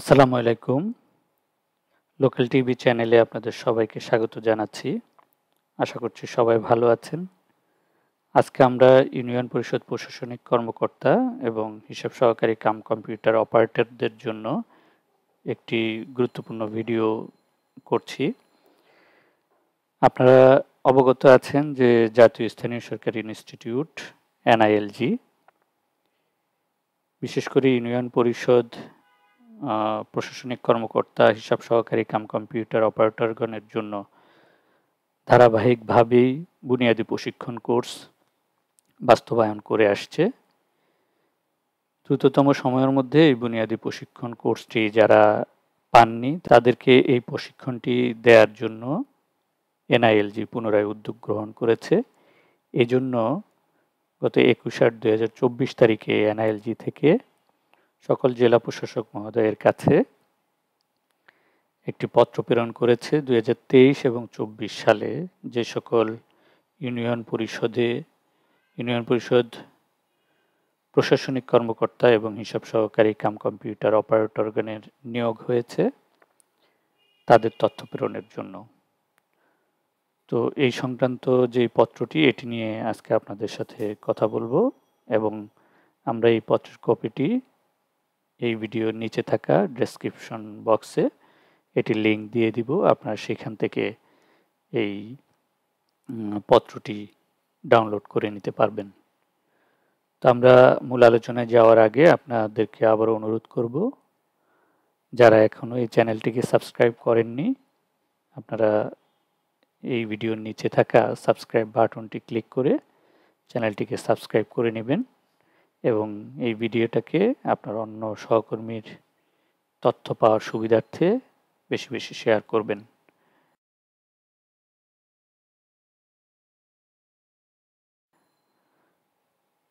আসসালামু আলাইকুম local TV চ্যানেলে আপনাদের সবাইকে স্বাগত জানাচ্ছি আশা করছি সবাই ভালো আছেন আজকে আমরা ইউনিয়ন পরিষদ প্রশাসনিক কর্মকর্তা এবং হিসাব সহকারী কাম কম্পিউটার অপারেটরদের জন্য একটি গুরুত্বপূর্ণ ভিডিও করছি আপনারা অবগত আছেন যে জাতীয় স্থানীয় সরকারি ইনস্টিটিউট এনআইএলজি বিশেষ করে ইউনিয়ন পরিষদ প্রশাসনিক কর্মকর্তা হিসাব সহকারী কাম কম্পিউটার অপারেটরগণের জন্য ধারাবাহিকভাবেই বুনিয়াদী প্রশিক্ষণ কোর্স বাস্তবায়ন করে আসছে দ্রুততম সময়ের মধ্যে এই বুনিয়াদী প্রশিক্ষণ কোর্সটি যারা পাননি তাদেরকে এই প্রশিক্ষণটি দেওয়ার জন্য এনআইএলজি পুনরায় উদ্যোগ গ্রহণ করেছে এজন্য গত একুশ আট দু তারিখে এনআইএলজি থেকে সকল জেলা প্রশাসক মহোদয়ের কাছে একটি পত্র প্রেরণ করেছে দু এবং চব্বিশ সালে যে সকল ইউনিয়ন পরিষদে ইউনিয়ন পরিষদ প্রশাসনিক কর্মকর্তা এবং হিসাব সহকারী কাম কম্পিউটার অপারেটরগণের নিয়োগ হয়েছে তাদের তথ্য প্রেরণের জন্য তো এই সংক্রান্ত যে পত্রটি এটি নিয়ে আজকে আপনাদের সাথে কথা বলবো এবং আমরা এই পত্রের কপিটি এই ভিডিওর নিচে থাকা ডেসক্রিপশন বক্সে এটি লিংক দিয়ে দিব আপনারা সেখান থেকে এই পত্রটি ডাউনলোড করে নিতে পারবেন তো আমরা মূল আলোচনায় যাওয়ার আগে আপনাদেরকে আবারও অনুরোধ করব যারা এখনও এই চ্যানেলটিকে সাবস্ক্রাইব করেননি আপনারা এই ভিডিওর নিচে থাকা সাবস্ক্রাইব বাটনটি ক্লিক করে চ্যানেলটিকে সাবস্ক্রাইব করে নেবেন এবং এই ভিডিওটাকে আপনার অন্য সহকর্মীর তথ্য পাওয়ার সুবিধার্থে বেশি বেশি শেয়ার করবেন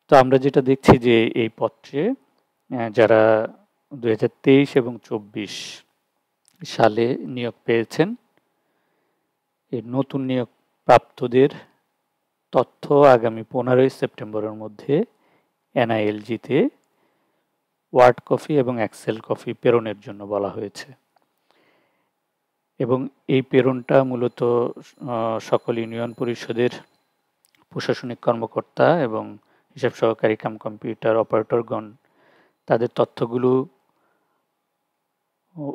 তো আমরা যেটা দেখছি যে এই পত্রে যারা দু এবং চব্বিশ সালে নিয়োগ পেয়েছেন এই নতুন নিয়োগ প্রাপ্তদের তথ্য আগামী পনেরোই সেপ্টেম্বরের মধ্যে এনআইএলজিতে ওয়ার্ড কফি এবং এক্সেল কফি প্রেরণের জন্য বলা হয়েছে এবং এই প্রেরণটা মূলত সকল ইউনিয়ন পরিষদের প্রশাসনিক কর্মকর্তা এবং হিসাব সহকারী কাম কম্পিউটার অপারেটরগণ তাদের তথ্যগুলো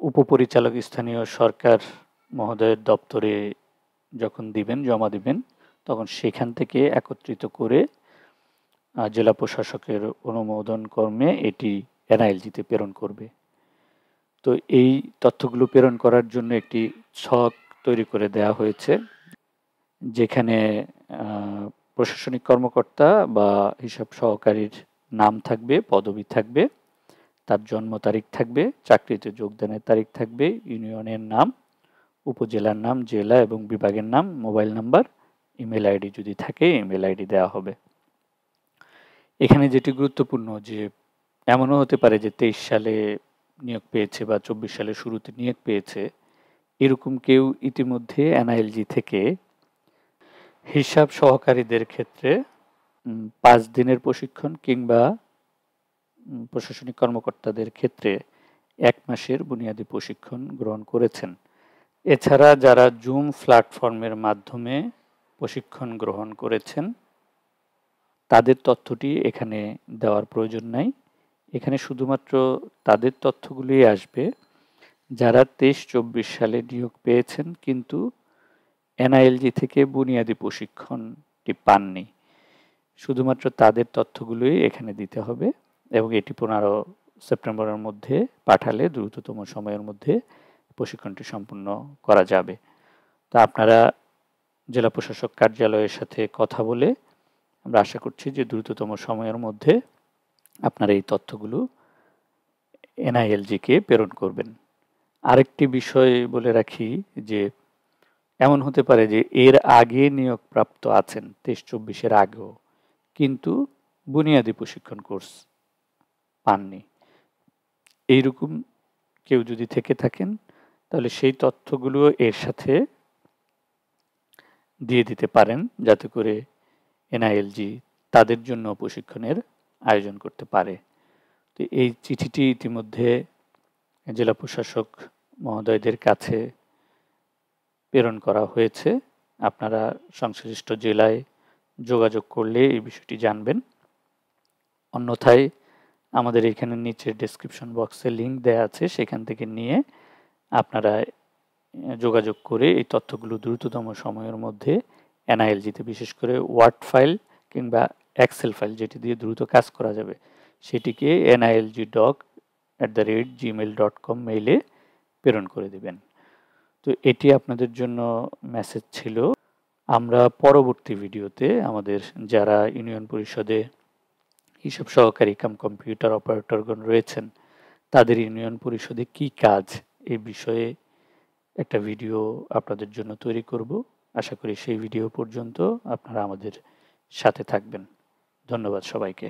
উপপরিচালক স্থানীয় সরকার মহোদয়ের দপ্তরে যখন দিবেন জমা দিবেন তখন সেখান থেকে একত্রিত করে জেলা প্রশাসকের অনুমোদন কর্মে এটি এনআইএলজিতে প্রেরণ করবে তো এই তথ্যগুলো প্রেরণ করার জন্য একটি ছক তৈরি করে দেয়া হয়েছে যেখানে প্রশাসনিক কর্মকর্তা বা হিসাব সহকারীর নাম থাকবে পদবি থাকবে তার জন্ম তারিখ থাকবে চাকরিতে যোগদানের তারিখ থাকবে ইউনিয়নের নাম উপজেলার নাম জেলা এবং বিভাগের নাম মোবাইল নাম্বার ইমেল আইডি যদি থাকে ইমেল আইডি দেওয়া হবে এখানে যেটি গুরুত্বপূর্ণ যে এমনও হতে পারে যে তেইশ সালে নিয়োগ পেয়েছে বা চব্বিশ সালে শুরুতে নিয়োগ পেয়েছে এরকম কেউ ইতিমধ্যে এনআইএলজি থেকে হিসাব সহকারীদের ক্ষেত্রে পাঁচ দিনের প্রশিক্ষণ কিংবা প্রশাসনিক কর্মকর্তাদের ক্ষেত্রে এক মাসের বুনিয়াদী প্রশিক্ষণ গ্রহণ করেছেন এছাড়া যারা জুম প্ল্যাটফর্মের মাধ্যমে প্রশিক্ষণ গ্রহণ করেছেন তাদের তথ্যটি এখানে দেওয়ার প্রয়োজন নাই এখানে শুধুমাত্র তাদের তথ্যগুলি আসবে যারা তেইশ চব্বিশ সালে নিয়োগ পেয়েছেন কিন্তু এনআইএলজি থেকে বুনিয়াদি প্রশিক্ষণটি পাননি শুধুমাত্র তাদের তথ্যগুলোই এখানে দিতে হবে এবং এটি পনেরো সেপ্টেম্বরের মধ্যে পাঠালে দ্রুততম সময়ের মধ্যে প্রশিক্ষণটি সম্পূর্ণ করা যাবে তা আপনারা জেলা প্রশাসক কার্যালয়ের সাথে কথা বলে আমরা আশা করছি যে দ্রুততম সময়ের মধ্যে আপনার এই তথ্যগুলো এনআইএলজিকে প্রেরণ করবেন আরেকটি বিষয় বলে রাখি যে এমন হতে পারে যে এর আগে নিয়োগপ্রাপ্ত আছেন তেইশ চব্বিশের আগেও কিন্তু বুনিয়াদী প্রশিক্ষণ কোর্স পাননি এইরকম কেউ যদি থেকে থাকেন তাহলে সেই তথ্যগুলো এর সাথে দিয়ে দিতে পারেন যাতে করে এনআইএলজি তাদের জন্য প্রশিক্ষণের আয়োজন করতে পারে তো এই চিঠিটি ইতিমধ্যে জেলা প্রশাসক মহোদয়দের কাছে প্রেরণ করা হয়েছে আপনারা সংশ্লিষ্ট জেলায় যোগাযোগ করলে এই বিষয়টি জানবেন অন্যথায় আমাদের এখানে নিচের ডেসক্রিপশন বক্সে লিঙ্ক দেওয়া আছে সেখান থেকে নিয়ে আপনারা যোগাযোগ করে এই তথ্যগুলো দ্রুততম সময়ের মধ্যে এনআইএলজিতে বিশেষ করে ওয়ার্ড ফাইল কিংবা এক্সেল ফাইল যেটি দিয়ে দ্রুত কাজ করা যাবে সেটিকে NILG doc at the rate Gmail dot com মেইলে প্রেরণ করে দিবেন তো এটি আপনাদের জন্য মেসেজ ছিল আমরা পরবর্তী ভিডিওতে আমাদের যারা ইউনিয়ন পরিষদে হিসাব সহকারী কাম কম্পিউটার অপারেটরগণ রয়েছেন তাদের ইউনিয়ন পরিষদে কি কাজ এ বিষয়ে একটা ভিডিও আপনাদের জন্য তৈরি করব আশা করি সেই ভিডিও পর্যন্ত আপনারা আমাদের সাথে থাকবেন ধন্যবাদ সবাইকে